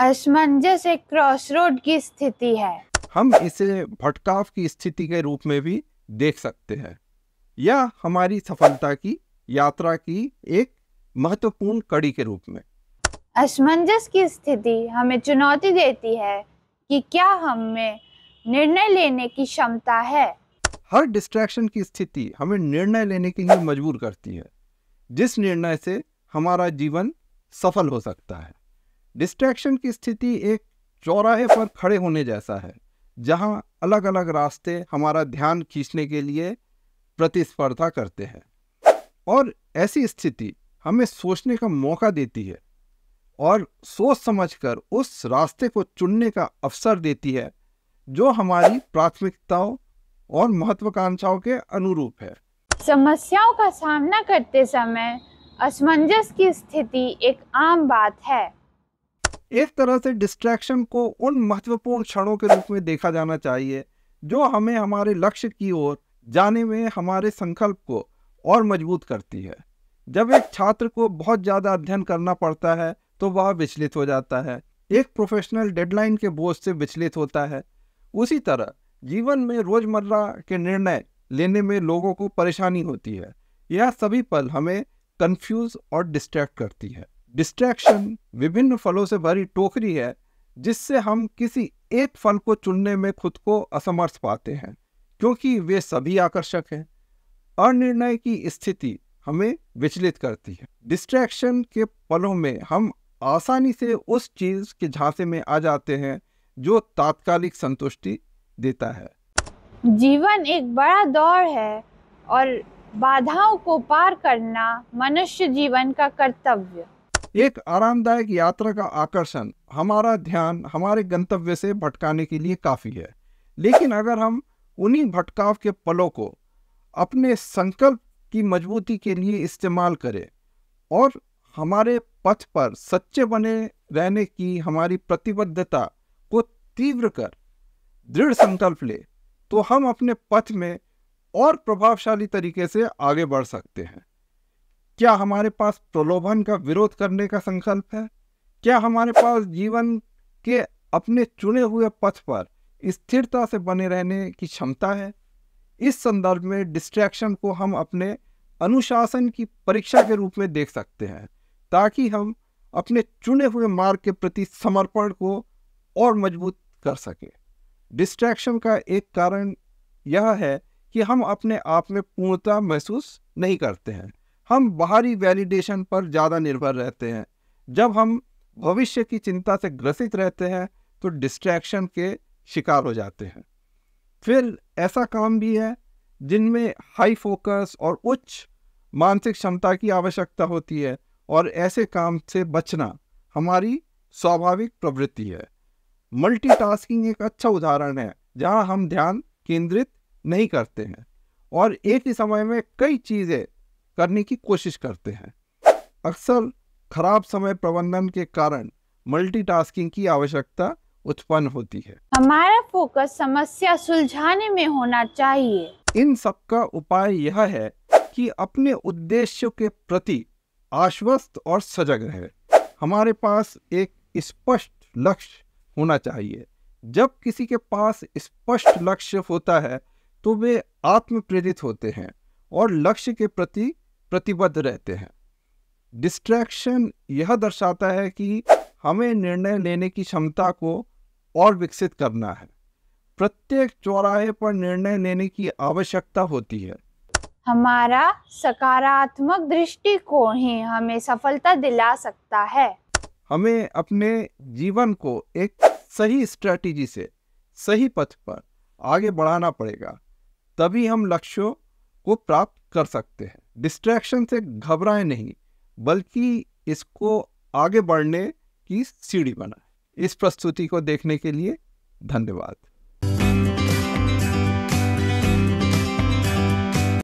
असमंजस एक cross road की स्थिति है हम इसे भटकाव की स्थिति के रूप में भी देख सकते हैं यह हमारी सफलता की यात्रा की एक महत्वपूर्ण कड़ी के रूप में असमंजस की स्थिति हमें चुनौती देती है कि क्या हम में निर्णय लेने की क्षमता है हर डिस्ट्रैक्शन की स्थिति हमें निर्णय लेने के लिए मजबूर करती है जिस निर्णय से हमारा जीवन सफल हो सकता है डिस्ट्रैक्शन की स्थिति एक चौराहे पर खड़े होने जैसा है जहां अलग अलग रास्ते हमारा ध्यान खींचने के लिए प्रतिस्पर्धा करते हैं और ऐसी स्थिति हमें सोचने का मौका देती है और सोच समझकर उस रास्ते को चुनने का अवसर देती है जो हमारी प्राथमिकताओं और महत्वाकांक्षाओं के अनुरूप है समस्याओं का सामना करते समय असमंजस की स्थिति एक आम बात है एक तरह से डिस्ट्रैक्शन को उन महत्वपूर्ण क्षणों के रूप में देखा जाना चाहिए जो हमें हमारे लक्ष्य की ओर जाने में हमारे संकल्प को और मजबूत करती है जब एक छात्र को बहुत ज़्यादा अध्ययन करना पड़ता है तो वह विचलित हो जाता है एक प्रोफेशनल डेडलाइन के बोझ से विचलित होता है उसी तरह जीवन में रोज़मर्रा के निर्णय लेने में लोगों को परेशानी होती है यह सभी पल हमें कंफ्यूज और डिस्ट्रैक्ट करती है डिस्ट्रैक्शन विभिन्न फलों से भरी टोकरी है जिससे हम किसी एक फल को चुनने में खुद को असमर्थ पाते हैं क्योंकि वे सभी आकर्षक हैं अनिर्णय की स्थिति हमें विचलित करती है डिस्ट्रैक्शन के पलों में हम आसानी से उस चीज़ के झांसे में आ जाते हैं जो तात्कालिक संतुष्टि देता है जीवन एक बड़ा दौर है और बाधाओं को पार करना मनुष्य जीवन का कर्तव्य एक आरामदायक यात्रा का आकर्षण हमारा ध्यान हमारे गंतव्य से भटकाने के लिए काफ़ी है लेकिन अगर हम उन्हीं भटकाव के पलों को अपने संकल्प की मजबूती के लिए इस्तेमाल करें और हमारे पथ पर सच्चे बने रहने की हमारी प्रतिबद्धता को तीव्र कर दृढ़ संकल्प ले तो हम अपने पथ में और प्रभावशाली तरीके से आगे बढ़ सकते हैं क्या हमारे पास प्रलोभन का विरोध करने का संकल्प है क्या हमारे पास जीवन के अपने चुने हुए पथ पर स्थिरता से बने रहने की क्षमता है इस संदर्भ में डिस्ट्रैक्शन को हम अपने अनुशासन की परीक्षा के रूप में देख सकते हैं ताकि हम अपने चुने हुए मार्ग के प्रति समर्पण को और मजबूत कर सकें डिस्ट्रैक्शन का एक कारण यह है कि हम अपने आप में पूर्णता महसूस नहीं करते हैं हम बाहरी वैलिडेशन पर ज़्यादा निर्भर रहते हैं जब हम भविष्य की चिंता से ग्रसित रहते हैं तो डिस्ट्रैक्शन के शिकार हो जाते हैं फिर ऐसा काम भी है जिनमें हाई फोकस और उच्च मानसिक क्षमता की आवश्यकता होती है और ऐसे काम से बचना हमारी स्वाभाविक प्रवृत्ति है मल्टीटास्किंग एक अच्छा उदाहरण है जहां हम ध्यान केंद्रित नहीं करते हैं और एक ही समय में कई चीज़ें करने की कोशिश करते हैं अक्सर खराब समय प्रबंधन के कारण मल्टीटास्किंग की आवश्यकता उत्पन्न होती है हमारा फोकस समस्या सुलझाने में होना चाहिए इन सब का उपाय यह है कि अपने उद्देश्यों के प्रति आश्वस्त और सजग रहे हमारे पास एक स्पष्ट लक्ष्य होना चाहिए जब किसी के पास स्पष्ट लक्ष्य होता है तो वे आत्म प्रेरित होते हैं और लक्ष्य के प्रति प्रतिबद्ध रहते हैं डिस्ट्रैक्शन यह दर्शाता है कि हमें निर्णय लेने की क्षमता को और विकसित करना है प्रत्येक चौराहे पर निर्णय लेने की आवश्यकता होती है हमारा सकारात्मक दृष्टिकोण ही हमें सफलता दिला सकता है हमें अपने जीवन को एक सही स्ट्रेटेजी से सही पथ पर आगे बढ़ाना पड़ेगा तभी हम लक्ष्यों को प्राप्त कर सकते हैं डिस्ट्रैक्शन से घबराएं नहीं बल्कि इसको आगे बढ़ने की सीढ़ी बनाएं इस प्रस्तुति को देखने के लिए धन्यवाद